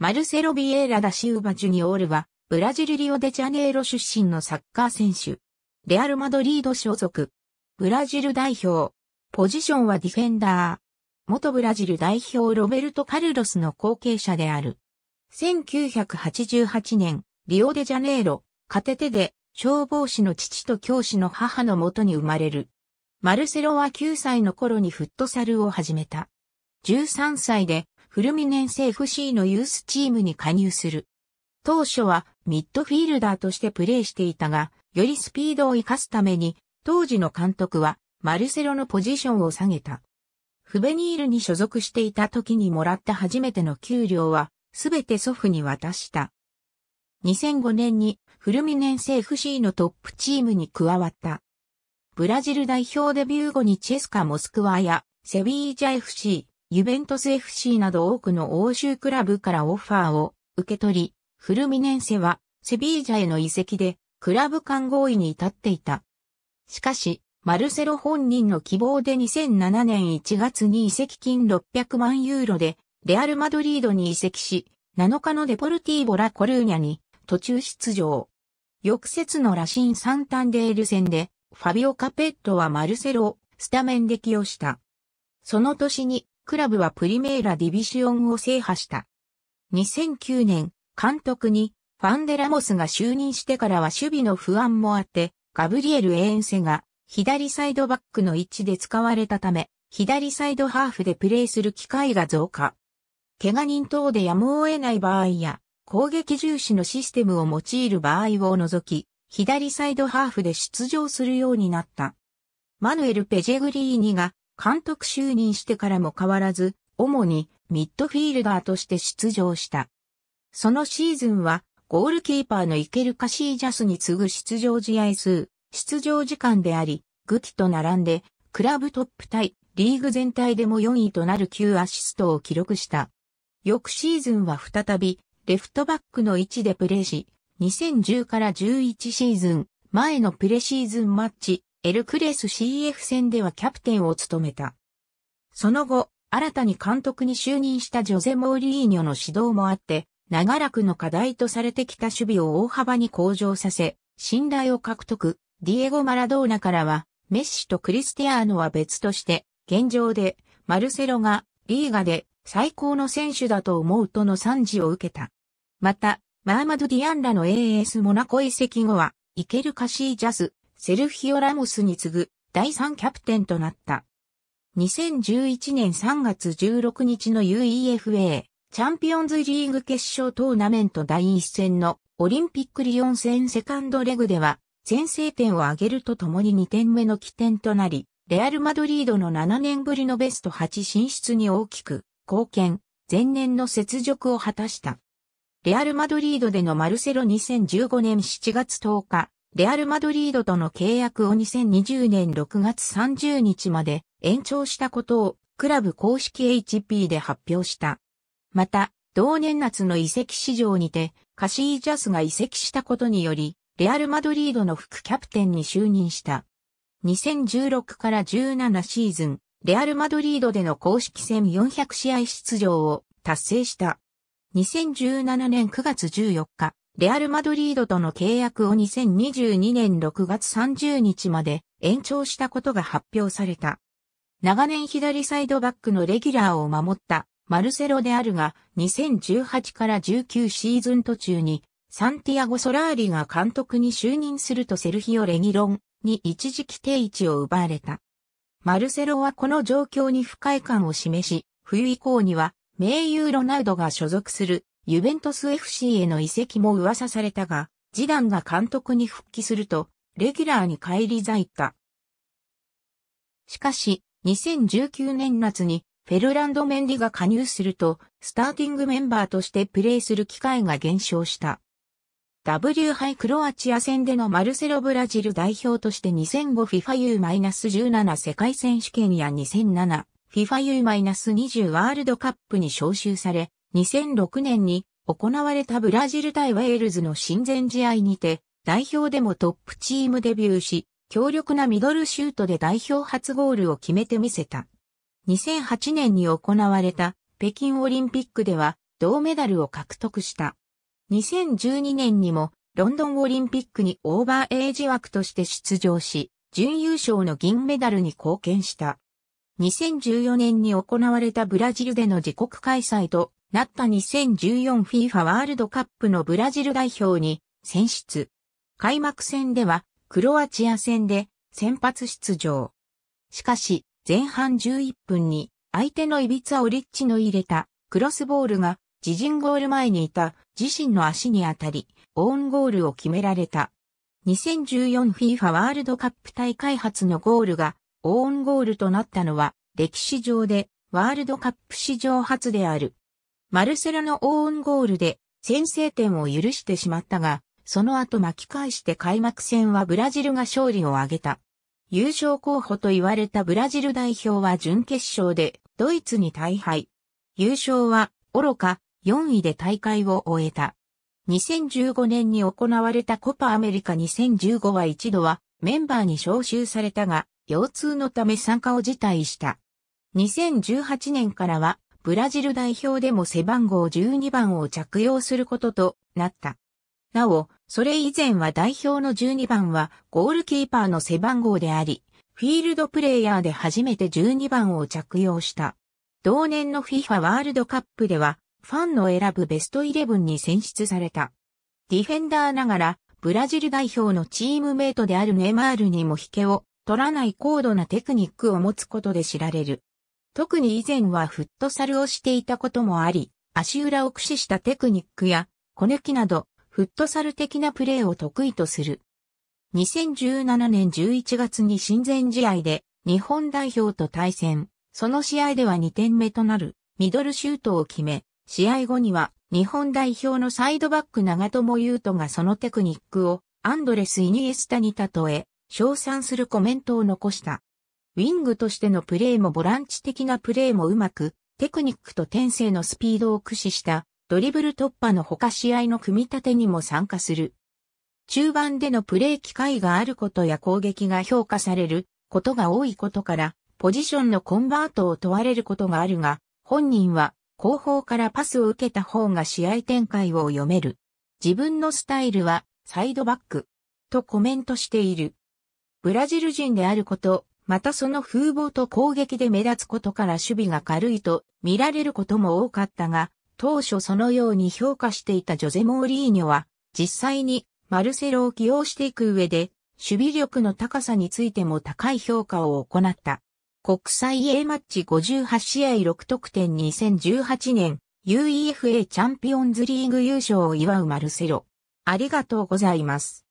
マルセロ・ビエーラ・ダ・シウバ・ジュニオールは、ブラジル・リオデジャネイロ出身のサッカー選手。レアル・マドリード所属。ブラジル代表。ポジションはディフェンダー。元ブラジル代表ロベルト・カルロスの後継者である。1988年、リオデジャネイロ、カテテで、消防士の父と教師の母のもとに生まれる。マルセロは9歳の頃にフットサルを始めた。13歳でフルミネンセ FC のユースチームに加入する。当初はミッドフィールダーとしてプレーしていたが、よりスピードを活かすために、当時の監督はマルセロのポジションを下げた。フベニールに所属していた時にもらった初めての給料は、すべて祖父に渡した。2005年にフルミネンセ FC のトップチームに加わった。ブラジル代表デビュー後にチェスカ・モスクワやセビージャ FC、ユベントス FC など多くの欧州クラブからオファーを受け取り、フルミネンセはセビージャへの移籍でクラブ間合意に至っていた。しかし、マルセロ本人の希望で2007年1月に移籍金600万ユーロでレアル・マドリードに移籍し、7日のデポルティーボ・ラ・コルーニャに途中出場。翌節のラシン・サンタンデール戦で、ファビオ・カペットはマルセロ、スタメンで起用した。その年にクラブはプリメーラディビシオンを制覇した。2009年、監督にファンデラモスが就任してからは守備の不安もあって、ガブリエル・エーンセが左サイドバックの位置で使われたため、左サイドハーフでプレーする機会が増加。怪我人等でやむを得ない場合や、攻撃重視のシステムを用いる場合を除き、左サイドハーフで出場するようになった。マヌエル・ペジェグリーニが監督就任してからも変わらず、主にミッドフィールダーとして出場した。そのシーズンは、ゴールキーパーのイケル・カシージャスに次ぐ出場試合数、出場時間であり、グティと並んで、クラブトップ対リーグ全体でも4位となる9アシストを記録した。翌シーズンは再び、レフトバックの位置でプレーし、2010から11シーズン、前のプレシーズンマッチ、エルクレス CF 戦ではキャプテンを務めた。その後、新たに監督に就任したジョゼ・モーリーニョの指導もあって、長らくの課題とされてきた守備を大幅に向上させ、信頼を獲得、ディエゴ・マラドーナからは、メッシとクリスティアーノは別として、現状で、マルセロが、リーガで、最高の選手だと思うとの賛辞を受けた。また、マーマド・ディアンラの AS モナコ移籍後は、イケル・カシージャス、セルフィオ・ラモスに次ぐ第3キャプテンとなった。2011年3月16日の UEFA チャンピオンズリーグ決勝トーナメント第1戦のオリンピックリオン戦セカンドレグでは先制点を挙げるとともに2点目の起点となり、レアル・マドリードの7年ぶりのベスト8進出に大きく貢献、前年の雪辱を果たした。レアル・マドリードでのマルセロ2015年7月10日、レアル・マドリードとの契約を2020年6月30日まで延長したことをクラブ公式 HP で発表した。また、同年夏の移籍市場にて、カシージャスが移籍したことにより、レアル・マドリードの副キャプテンに就任した。2016から17シーズン、レアル・マドリードでの公式戦400試合出場を達成した。2017年9月14日、レアル・マドリードとの契約を2022年6月30日まで延長したことが発表された。長年左サイドバックのレギュラーを守ったマルセロであるが、2018から19シーズン途中に、サンティアゴ・ソラーリが監督に就任するとセルヒオ・レギロンに一時期定位置を奪われた。マルセロはこの状況に不快感を示し、冬以降には、名優ロナウドが所属するユベントス FC への移籍も噂されたが、ジダンが監督に復帰すると、レギュラーに返り咲いた。しかし、2019年夏にフェルランド・メンディが加入すると、スターティングメンバーとしてプレーする機会が減少した。W 杯クロアチア戦でのマルセロブラジル代表として 2005FIFAU-17 世界選手権や 2007FIFA U-20 ワールドカップに招集され、2006年に行われたブラジル対ウェールズの親善試合にて、代表でもトップチームデビューし、強力なミドルシュートで代表初ゴールを決めてみせた。2008年に行われた北京オリンピックでは銅メダルを獲得した。2012年にもロンドンオリンピックにオーバーエイジ枠として出場し、準優勝の銀メダルに貢献した。2014年に行われたブラジルでの自国開催となった 2014FIFA ワールドカップのブラジル代表に選出。開幕戦ではクロアチア戦で先発出場。しかし前半11分に相手のイビツァオリッチの入れたクロスボールが自陣ゴール前にいた自身の足に当たりオウンゴールを決められた。2014FIFA ワールドカップ大会初のゴールがオウンゴールとなったのは歴史上でワールドカップ史上初である。マルセロのオウンゴールで先制点を許してしまったが、その後巻き返して開幕戦はブラジルが勝利を挙げた。優勝候補と言われたブラジル代表は準決勝でドイツに大敗。優勝は愚か4位で大会を終えた。2015年に行われたコパアメリカ2015は一度はメンバーに招集されたが、腰痛のため参加を辞退した。2018年からはブラジル代表でも背番号12番を着用することとなった。なお、それ以前は代表の12番はゴールキーパーの背番号であり、フィールドプレイヤーで初めて12番を着用した。同年の FIFA ワールドカップでは、ファンの選ぶベストイレブンに選出された。ディフェンダーながら、ブラジル代表のチームメイトであるネマールにも引けを取らない高度なテクニックを持つことで知られる。特に以前はフットサルをしていたこともあり、足裏を駆使したテクニックや、小抜きなど、フットサル的なプレーを得意とする。2017年11月に親善試合で日本代表と対戦、その試合では2点目となるミドルシュートを決め、試合後には日本代表のサイドバック長友優斗がそのテクニックをアンドレス・イニエスタに例え、称賛するコメントを残した。ウィングとしてのプレーもボランチ的なプレーもうまく、テクニックと天性のスピードを駆使したドリブル突破の他試合の組み立てにも参加する。中盤でのプレー機会があることや攻撃が評価されることが多いことから、ポジションのコンバートを問われることがあるが、本人は後方からパスを受けた方が試合展開を読める。自分のスタイルはサイドバックとコメントしている。ブラジル人であること、またその風貌と攻撃で目立つことから守備が軽いと見られることも多かったが、当初そのように評価していたジョゼ・モーリーニョは、実際にマルセロを起用していく上で、守備力の高さについても高い評価を行った。国際 A マッチ58試合6得点2018年 UEFA チャンピオンズリーグ優勝を祝うマルセロ。ありがとうございます。